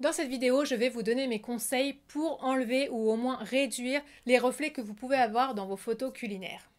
Dans cette vidéo, je vais vous donner mes conseils pour enlever ou au moins réduire les reflets que vous pouvez avoir dans vos photos culinaires.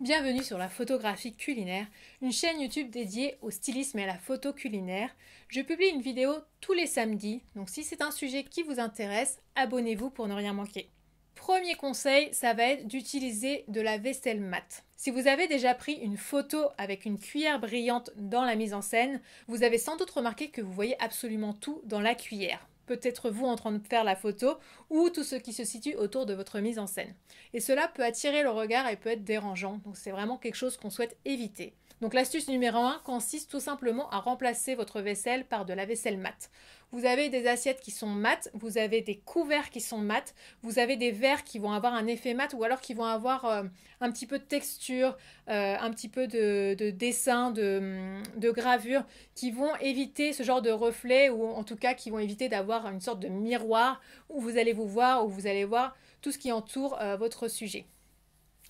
Bienvenue sur la photographie culinaire, une chaîne YouTube dédiée au stylisme et à la photo culinaire. Je publie une vidéo tous les samedis, donc si c'est un sujet qui vous intéresse, abonnez-vous pour ne rien manquer. Premier conseil, ça va être d'utiliser de la vaisselle mate. Si vous avez déjà pris une photo avec une cuillère brillante dans la mise en scène, vous avez sans doute remarqué que vous voyez absolument tout dans la cuillère peut-être vous en train de faire la photo, ou tout ce qui se situe autour de votre mise en scène. Et cela peut attirer le regard et peut être dérangeant, donc c'est vraiment quelque chose qu'on souhaite éviter. Donc l'astuce numéro 1 consiste tout simplement à remplacer votre vaisselle par de la vaisselle mate. Vous avez des assiettes qui sont mates, vous avez des couverts qui sont mates, vous avez des verres qui vont avoir un effet mat ou alors qui vont avoir euh, un petit peu de texture, euh, un petit peu de, dessin, hum, de, gravure, qui vont éviter ce genre de reflet ou en tout cas qui vont éviter d'avoir une sorte de miroir où vous allez vous voir, où vous allez voir tout ce qui entoure euh, votre sujet.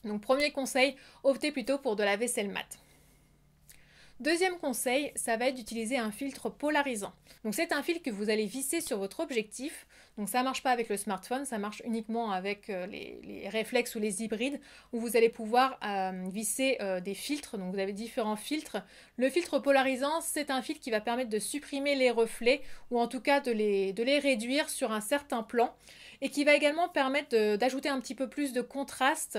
Donc premier conseil, optez plutôt pour de la vaisselle mate. Deuxième conseil, ça va être d'utiliser un filtre polarisant. Donc c'est un filtre que vous allez visser sur votre objectif donc ça ne marche pas avec le smartphone, ça marche uniquement avec euh, les, réflexes ou les hybrides où vous allez pouvoir euh, visser euh, des filtres. Donc vous avez différents filtres. Le filtre polarisant, c'est un filtre qui va permettre de supprimer les reflets ou en tout cas de les, de les réduire sur un certain plan et qui va également permettre d'ajouter un petit peu plus de contraste.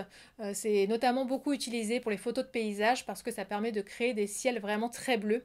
c'est notamment beaucoup utilisé pour les photos de paysage parce que ça permet de créer des ciels vraiment très bleus.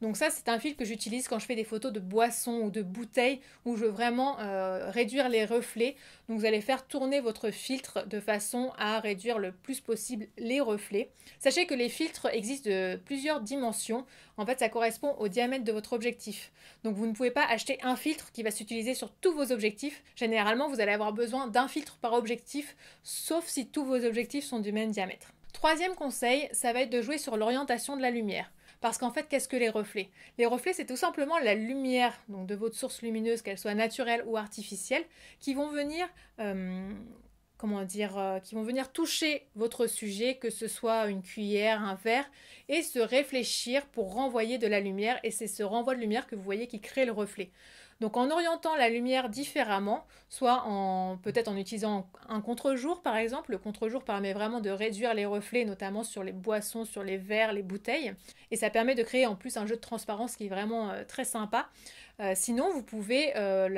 Donc ça, c'est un filtre que j'utilise quand je fais des photos de boissons ou de bouteilles où je veux vraiment euh, réduire les reflets. Donc vous allez faire tourner votre filtre de façon à réduire le plus possible les reflets. Sachez que les filtres existent de plusieurs dimensions. En fait, ça correspond au diamètre de votre objectif. Donc vous ne pouvez pas acheter un filtre qui va s'utiliser sur tous vos objectifs. Généralement, vous allez avoir besoin d'un filtre par objectif, sauf si tous vos objectifs sont du même diamètre. Troisième conseil, ça va être de jouer sur l'orientation de la lumière. Parce qu'en fait, qu'est-ce que les reflets Les reflets, c'est tout simplement la lumière donc de votre source lumineuse, qu'elle soit naturelle ou artificielle, qui vont venir euh, comment dire, euh, qui vont venir toucher votre sujet, que ce soit une cuillère, un verre, et se réfléchir pour renvoyer de la lumière. Et c'est ce renvoi de lumière que vous voyez qui crée le reflet. Donc en orientant la lumière différemment, soit en peut-être en utilisant un contre-jour par exemple, le contre-jour permet vraiment de réduire les reflets notamment sur les boissons, sur les verres, les bouteilles et ça permet de créer en plus un jeu de transparence qui est vraiment euh, très sympa. Euh, sinon, vous pouvez euh,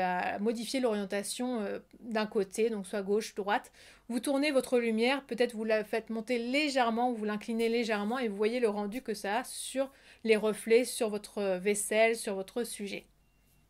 modifier l'orientation euh, d'un côté, donc soit gauche, droite. Vous tournez votre lumière, peut-être vous la faites monter légèrement, vous l'inclinez légèrement et vous voyez le rendu que ça a sur les reflets, sur votre vaisselle, sur votre sujet.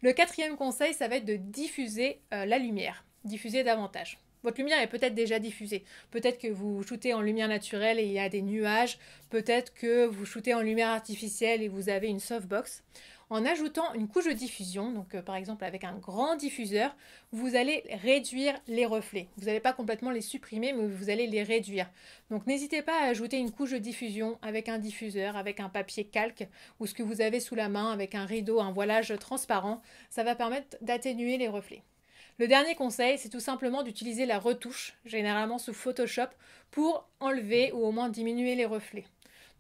Le quatrième conseil, ça va être de diffuser la lumière, diffuser davantage. Votre lumière est peut-être déjà diffusée. Peut-être que vous shootez en lumière naturelle et il y a des nuages. Peut-être que vous shootez en lumière artificielle et vous avez une softbox. En ajoutant une couche de diffusion, donc euh, par exemple avec un grand diffuseur, vous allez réduire les reflets. Vous n'allez pas complètement les supprimer, mais vous allez les réduire. Donc n'hésitez pas à ajouter une couche de diffusion avec un diffuseur, avec un papier calque ou ce que vous avez sous la main, avec un rideau, un voilage transparent. Ça va permettre d'atténuer les reflets. Le dernier conseil, c'est tout simplement d'utiliser la retouche, généralement sous Photoshop, pour enlever ou au moins diminuer les reflets.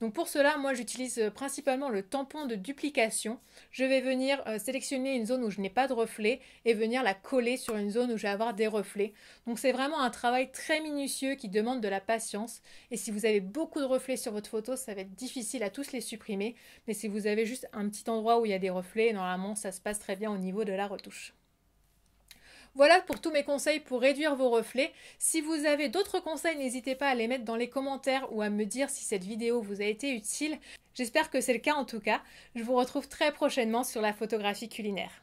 Donc pour cela, moi j'utilise euh, principalement le tampon de duplication. Je vais venir euh, sélectionner une zone où je n'ai pas de reflets et venir la coller sur une zone où je vais avoir des reflets. Donc c'est vraiment un travail très minutieux qui demande de la patience. Et si vous avez beaucoup de reflets sur votre photo, ça va être difficile à tous les supprimer. Mais si vous avez juste un petit endroit où il y a des reflets, normalement ça se passe très bien au niveau de la retouche. Voilà pour tous mes conseils pour réduire vos reflets. Si vous avez d'autres conseils, n'hésitez pas à les mettre dans les commentaires ou à me dire si cette vidéo vous a été utile. J'espère que c'est le cas en tout cas. Je vous retrouve très prochainement sur la photographie culinaire.